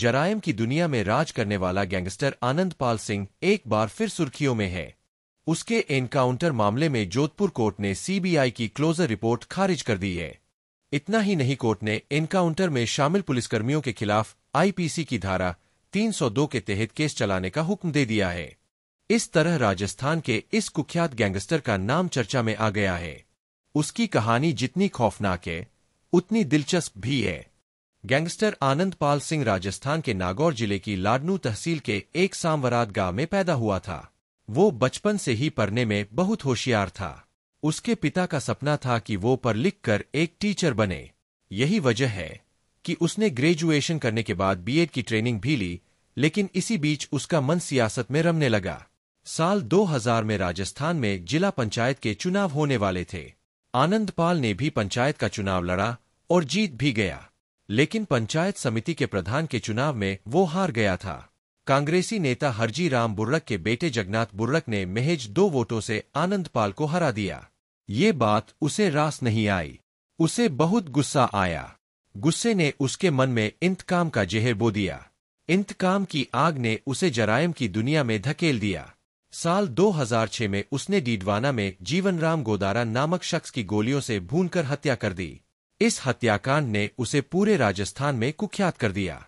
जराइम की दुनिया में राज करने वाला गैंगस्टर आनंद पाल सिंह एक बार फिर सुर्खियों में है उसके एनकाउंटर मामले में जोधपुर कोर्ट ने सीबीआई की क्लोजर रिपोर्ट खारिज कर दी है इतना ही नहीं कोर्ट ने एनकाउंटर में शामिल पुलिसकर्मियों के खिलाफ आईपीसी की धारा 302 के तहत केस चलाने का हुक्म दे दिया है इस तरह राजस्थान के इस कुख्यात गैंगस्टर का नाम चर्चा में आ गया है उसकी कहानी जितनी खौफनाक है उतनी दिलचस्प भी है गैंगस्टर आनंद पाल सिंह राजस्थान के नागौर जिले की लाडनू तहसील के एक सामवरात गांव में पैदा हुआ था वो बचपन से ही पढ़ने में बहुत होशियार था उसके पिता का सपना था कि वो पढ़ लिख कर एक टीचर बने यही वजह है कि उसने ग्रेजुएशन करने के बाद बीएड की ट्रेनिंग भी ली लेकिन इसी बीच उसका मन सियासत में रमने लगा साल 2000 में राजस्थान में जिला पंचायत के चुनाव होने वाले थे आनंद पाल ने भी पंचायत का चुनाव लड़ा और जीत भी गया लेकिन पंचायत समिति के प्रधान के चुनाव में वो हार गया था कांग्रेसी नेता हरजी राम बुर्रक के बेटे जगन्नाथ बुर्रक ने महज दो वोटों से आनंद पाल को हरा दिया ये बात उसे रास नहीं आई उसे बहुत गुस्सा आया गुस्से ने उसके मन में इंतकाम का जहर बो दिया इंतकाम की आग ने उसे जरायम की दुनिया में धकेल दिया साल 2006 में उसने डीडवाना में जीवनराम गोदारा नामक शख्स की गोलियों से भूनकर हत्या कर दी इस हत्याकांड ने उसे पूरे राजस्थान में कुख्यात कर दिया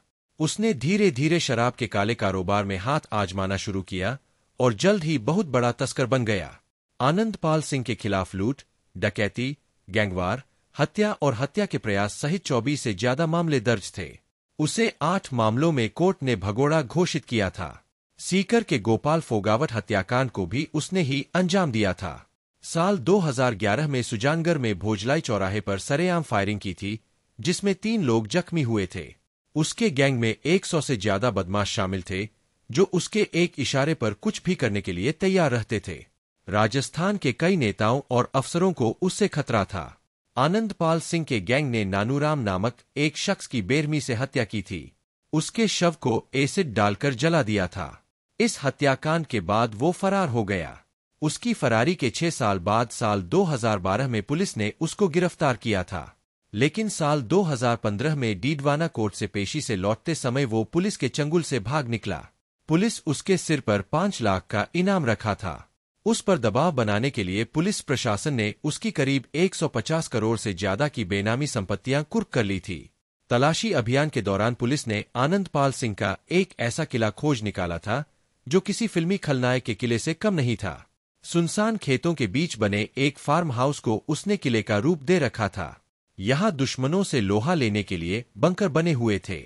उसने धीरे धीरे शराब के काले कारोबार में हाथ आजमाना शुरू किया और जल्द ही बहुत बड़ा तस्कर बन गया आनंदपाल सिंह के खिलाफ लूट डकैती गैंगवार हत्या और हत्या के प्रयास सहित चौबीस से ज्यादा मामले दर्ज थे उसे आठ मामलों में कोर्ट ने भगोड़ा घोषित किया था सीकर के गोपाल फोगावट हत्याकांड को भी उसने ही अंजाम दिया था साल 2011 में सुजानगर में भोजलाई चौराहे पर सरेआम फायरिंग की थी जिसमें तीन लोग जख्मी हुए थे उसके गैंग में 100 से ज्यादा बदमाश शामिल थे जो उसके एक इशारे पर कुछ भी करने के लिए तैयार रहते थे राजस्थान के कई नेताओं और अफसरों को उससे खतरा था आनंदपाल सिंह के गैंग ने नानूराम नामक एक शख्स की बेरमी से हत्या की थी उसके शव को एसिड डालकर जला दिया था इस हत्याकांड के बाद वो फरार हो गया उसकी फरारी के छह साल बाद साल 2012 में पुलिस ने उसको गिरफ्तार किया था लेकिन साल 2015 में डीडवाना कोर्ट से पेशी से लौटते समय वो पुलिस के चंगुल से भाग निकला पुलिस उसके सिर पर पांच लाख का इनाम रखा था उस पर दबाव बनाने के लिए पुलिस प्रशासन ने उसकी करीब 150 करोड़ से ज्यादा की बेनामी संपत्तियां कुर्क कर ली थी तलाशी अभियान के दौरान पुलिस ने आनंदपाल सिंह का एक ऐसा किला खोज निकाला था जो किसी फिल्मी खलनायक के किले से कम नहीं था सुनसान खेतों के बीच बने एक फार्म हाउस को उसने किले का रूप दे रखा था यहां दुश्मनों से लोहा लेने के लिए बंकर बने हुए थे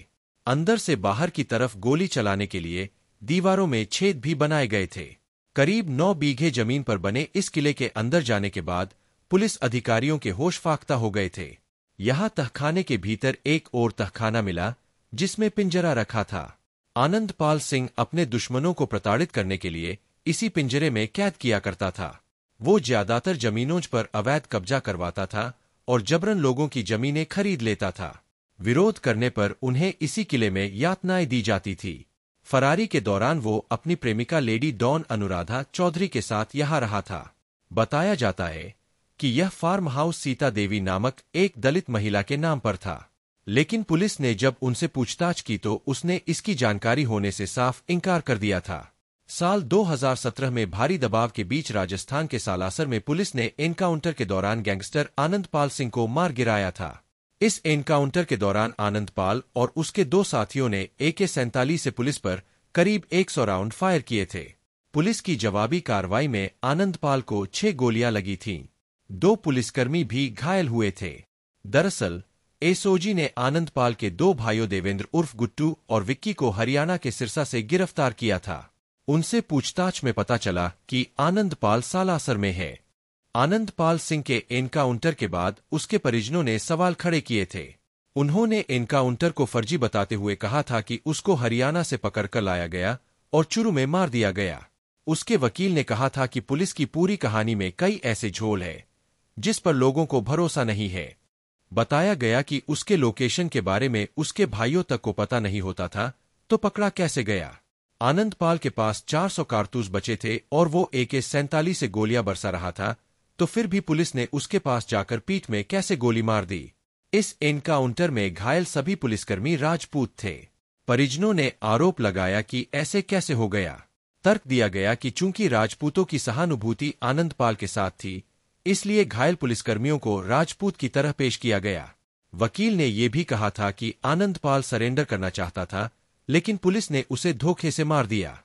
अंदर से बाहर की तरफ गोली चलाने के लिए दीवारों में छेद भी बनाए गए थे करीब नौ बीघे जमीन पर बने इस किले के अंदर जाने के बाद पुलिस अधिकारियों के होश फाख्ता हो गए थे यहां तहखाने के भीतर एक और तहखाना मिला जिसमें पिंजरा रखा था आनंदपाल सिंह अपने दुश्मनों को प्रताड़ित करने के लिए इसी पिंजरे में कैद किया करता था वो ज्यादातर जमीनों पर अवैध कब्जा करवाता था और जबरन लोगों की जमीनें खरीद लेता था विरोध करने पर उन्हें इसी किले में यातनाएं दी जाती थी फरारी के दौरान वो अपनी प्रेमिका लेडी डॉन अनुराधा चौधरी के साथ यहाँ रहा था बताया जाता है कि यह फार्म हाउस सीता देवी नामक एक दलित महिला के नाम पर था लेकिन पुलिस ने जब उनसे पूछताछ की तो उसने इसकी जानकारी होने से साफ इनकार कर दिया था साल 2017 में भारी दबाव के बीच राजस्थान के सालासर में पुलिस ने एनकाउंटर के दौरान गैंगस्टर आनंद पाल सिंह को मार गिराया था इस एनकाउंटर के दौरान आनंद पाल और उसके दो साथियों ने एके सैंतालीस से पुलिस पर करीब 100 राउंड फायर किए थे पुलिस की जवाबी कार्रवाई में आनंद पाल को छह गोलियां लगी थीं दो पुलिसकर्मी भी घायल हुए थे दरअसल एसओजी ने आनंदपाल के दो भाइयों देवेंद्र उर्फ गुट्टू और विक्की को हरियाणा के सिरसा से गिरफ्तार किया था उनसे पूछताछ में पता चला कि आनंदपाल सालासर में है आनंदपाल सिंह के एनकाउंटर के बाद उसके परिजनों ने सवाल खड़े किए थे उन्होंने एनकाउंटर को फर्जी बताते हुए कहा था कि उसको हरियाणा से पकड़कर लाया गया और चुरू में मार दिया गया उसके वकील ने कहा था कि पुलिस की पूरी कहानी में कई ऐसे झोल है जिस पर लोगों को भरोसा नहीं है बताया गया कि उसके लोकेशन के बारे में उसके भाइयों तक को पता नहीं होता था तो पकड़ा कैसे गया आनंदपाल के पास 400 कारतूस बचे थे और वो ए के सैंतालीस से गोलियां बरसा रहा था तो फिर भी पुलिस ने उसके पास जाकर पीठ में कैसे गोली मार दी इस एनकाउंटर में घायल सभी पुलिसकर्मी राजपूत थे परिजनों ने आरोप लगाया कि ऐसे कैसे हो गया तर्क दिया गया कि चूंकि राजपूतों की सहानुभूति आनंदपाल के साथ थी इसलिए घायल पुलिसकर्मियों को राजपूत की तरह पेश किया गया वकील ने यह भी कहा था कि आनंदपाल सरेंडर करना चाहता था लेकिन पुलिस ने उसे धोखे से मार दिया